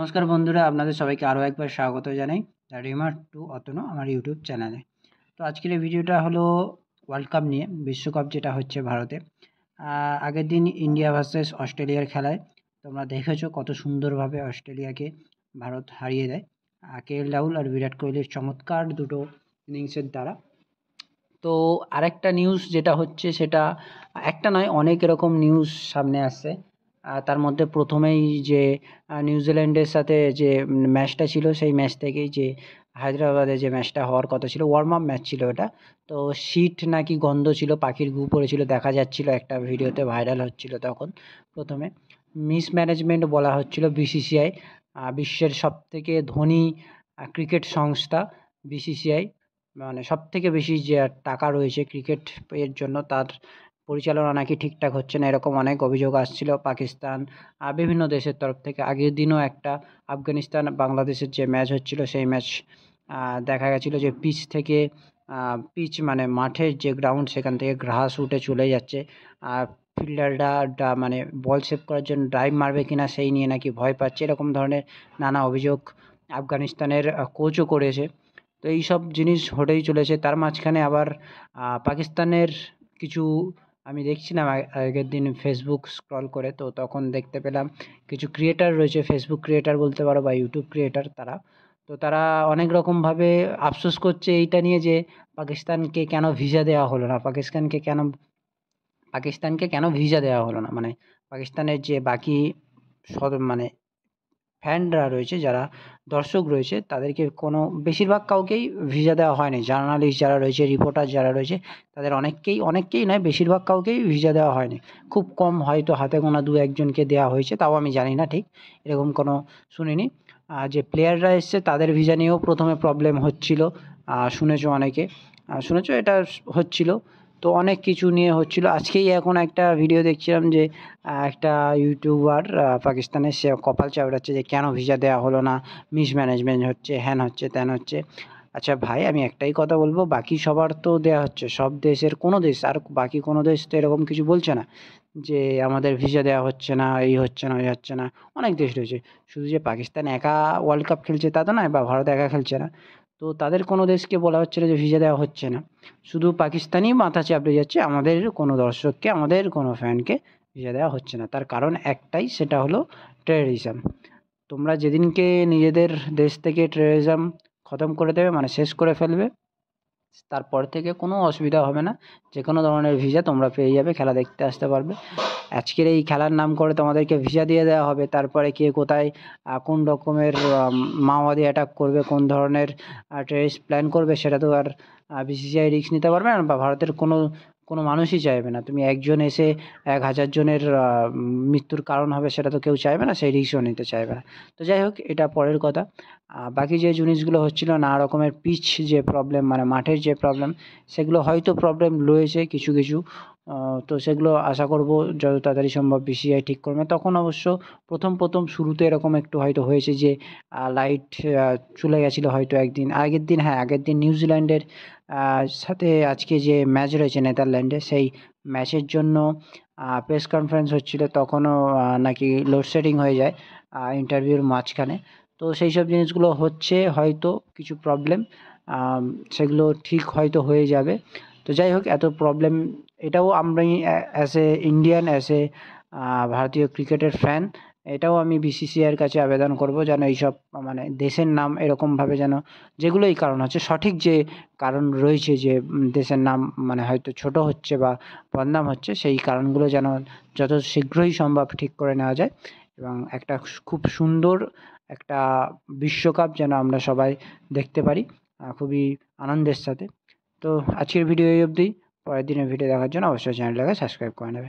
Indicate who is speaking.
Speaker 1: নমস্কার বন্ধুরা আপনাদের সবাইকে আরও একবার স্বাগত জানাই দ্য রিমার টু অতনো আমার ইউটিউব চ্যানেলে তো আজকের এই ভিডিওটা হলো ওয়ার্ল্ড কাপ নিয়ে বিশ্বকাপ যেটা হচ্ছে ভারতে আগের দিন ইন্ডিয়া ভার্সেস অস্ট্রেলিয়ার খেলায় তোমরা দেখেছো কত সুন্দরভাবে অস্ট্রেলিয়াকে ভারত হারিয়ে দেয় কে এল রাহুল আর বিরাট কোহলির চমৎকার দুটো ইনিংসের দ্বারা তো আরেকটা নিউজ যেটা হচ্ছে সেটা একটা নয় অনেক এরকম নিউজ সামনে আসছে তার মধ্যে প্রথমেই যে নিউজিল্যান্ডের সাথে যে ম্যাচটা ছিল সেই ম্যাচ থেকেই যে হায়দ্রাবাদে যে ম্যাচটা হওয়ার কথা ছিল ওয়ার্ম আপ ম্যাচ ছিল ওটা তো সিট নাকি গন্ধ ছিল পাখির গু পড়েছিল দেখা যাচ্ছিল একটা ভিডিওতে ভাইরাল হচ্ছিল তখন প্রথমে মিসম্যানেজমেন্ট বলা হচ্ছিল বিসিসিআই বিশ্বের সবথেকে ধনী ক্রিকেট সংস্থা বিসিসিআই মানে সব থেকে বেশি যে টাকা রয়েছে ক্রিকেট এর জন্য তার পরিচালনা নাকি ঠিকঠাক হচ্ছে না এরকম অনেক অভিযোগ আসছিল পাকিস্তান আর বিভিন্ন দেশের তরফ থেকে আগের দিনও একটা আফগানিস্তান বাংলাদেশের যে ম্যাচ হচ্ছিল সেই ম্যাচ দেখা গেছিলো যে পিচ থেকে পিচ মানে মাঠের যে গ্রাউন্ড সেখান থেকে ঘাস উঠে চলে যাচ্ছে আর ফিল্ডাররা মানে বল সেভ করার জন্য ড্রাইভ মারবে কিনা সেই নিয়ে নাকি ভয় পাচ্ছে এরকম ধরনের নানা অভিযোগ আফগানিস্তানের কোচও করেছে তো এইসব জিনিস হতেই চলেছে তার মাঝখানে আবার পাকিস্তানের কিছু আমি দেখছিলাম আগের দিন ফেসবুক স্ক্রল করে তো তখন দেখতে পেলাম কিছু ক্রিয়েটার রয়েছে ফেসবুক ক্রিয়েটার বলতে পারো বা ইউটিউব ক্রিয়েটার তারা তো তারা অনেক রকমভাবে আফসোস করছে এইটা নিয়ে যে পাকিস্তানকে কেন ভিসা দেওয়া হলো না পাকিস্তানকে কেন পাকিস্তানকে কেন ভিসা দেওয়া হলো না মানে পাকিস্তানের যে বাকি সদ মানে ফ্যানরা রয়েছে যারা দর্শক রয়েছে তাদেরকে কোনো বেশিরভাগ কাউকেই ভিসা দেওয়া হয়নি জার্নালিস্ট যারা রয়েছে রিপোর্টার যারা রয়েছে তাদের অনেককেই অনেককেই নয় বেশিরভাগ কাউকেই ভিসা দেওয়া হয়নি খুব কম হয়তো হাতে গোনা দু একজনকে দেওয়া হয়েছে তাও আমি জানি না ঠিক এরকম কোনো শুনিনি আর যে প্লেয়াররা এসছে তাদের ভিসা নিয়েও প্রথমে প্রবলেম হচ্ছিল শুনেছো অনেকে শুনেছো এটা হচ্ছিল তো অনেক কিছু নিয়ে হচ্ছিল আজকেই এখন একটা ভিডিও দেখছিলাম যে একটা ইউটিউবার পাকিস্তানের সে কপাল চাপড়াচ্ছে যে কেন ভিসা দেওয়া হলো না মিসম্যানেজমেন্ট হচ্ছে হ্যান হচ্ছে ত্যান হচ্ছে আচ্ছা ভাই আমি একটাই কথা বলবো বাকি সবার তো দেয়া হচ্ছে সব দেশের কোনো দেশ আর বাকি কোনো দেশ তো এরকম কিছু বলছে না যে আমাদের ভিসা দেওয়া হচ্ছে না এই হচ্ছে না ওই হচ্ছে না অনেক দেশ রয়েছে শুধু যে পাকিস্তান একা ওয়ার্ল্ড কাপ খেলছে তা তো নয় বা ভারত একা খেলছে না তো তাদের কোনো দেশকে বলা হচ্ছে না যে ভিসা দেওয়া হচ্ছে না শুধু পাকিস্তানই মাথা চাপড়ে যাচ্ছে আমাদের কোনো দর্শককে আমাদের কোনো ফ্যানকে ভিসা দেওয়া হচ্ছে না তার কারণ একটাই সেটা হলো টেরোরিজম তোমরা যেদিনকে নিজেদের দেশ থেকে টেরোরিজম খতম করে দেবে মানে শেষ করে ফেলবে তারপর থেকে কোনো অসুবিধা হবে না যে কোনো ধরনের ভিসা তোমরা পেয়ে যাবে খেলা দেখতে আসতে পারবে আজকের এই খেলার নাম করে তোমাদেরকে ভিসা দিয়ে দেওয়া হবে তারপরে কে কোথায় কোন রকমের মাওবাদী অ্যাটাক করবে কোন ধরনের টেরিস প্ল্যান করবে সেটা তো আর বিসিসিআই রিস্ক নিতে পারবে না বা ভারতের কোনো কোনো মানুষই চাইবে না তুমি একজন এসে এক হাজার জনের মৃত্যুর কারণ হবে সেটা তো কেউ চাইবে না সেই রিস্কও নিতে চাইবে না তো যাই হোক এটা পরের কথা বাকি যে জিনিসগুলো হচ্ছিলো নানা রকমের পিচ যে প্রবলেম মানে মাঠের যে প্রবলেম সেগুলো হয়তো প্রবলেম রয়েছে কিছু কিছু তো সেগুলো আশা করব যত তাড়াতাড়ি সম্ভব বিসিআই ঠিক করবে তখন অবশ্য প্রথম প্রথম শুরুতে এরকম একটু হয়তো হয়েছে যে লাইট চলে গেছিলো হয়তো একদিন আগের দিন হ্যাঁ আগের দিন নিউজিল্যান্ডের সাথে আজকে যে ম্যাচ রয়েছে নেদারল্যান্ডে সেই ম্যাচের জন্য প্রেস কনফারেন্স হচ্ছিলো তখনও নাকি লোডশেডিং হয়ে যায় ইন্টারভিউর মাঝখানে তো সেই সব জিনিসগুলো হচ্ছে হয়তো কিছু প্রবলেম সেগুলো ঠিক হয়তো হয়ে যাবে তো যাই হোক এত প্রবলেম এটাও আমি as a Indian as a ভারতীয় ক্রিকেটের ফ্যান এটাও আমি বিসিসিআইয়ের কাছে আবেদন করব যেন এইসব মানে দেশের নাম এরকমভাবে যেন যেগুলোই কারণ হচ্ছে সঠিক যে কারণ রয়েছে যে দেশের নাম মানে হয়তো ছোট হচ্ছে বা বদনাম হচ্ছে সেই কারণগুলো যেন যত শীঘ্রই সম্ভব ঠিক করে নেওয়া যায় এবং একটা খুব সুন্দর একটা বিশ্বকাপ যেন আমরা সবাই দেখতে পারি খুবই আনন্দের সাথে তো আজকের ভিডিও এই অবধি পরের দিনের ভিডিও দেখার জন্য অবশ্যই চ্যানেলটাকে সাবস্ক্রাইব করে নেবে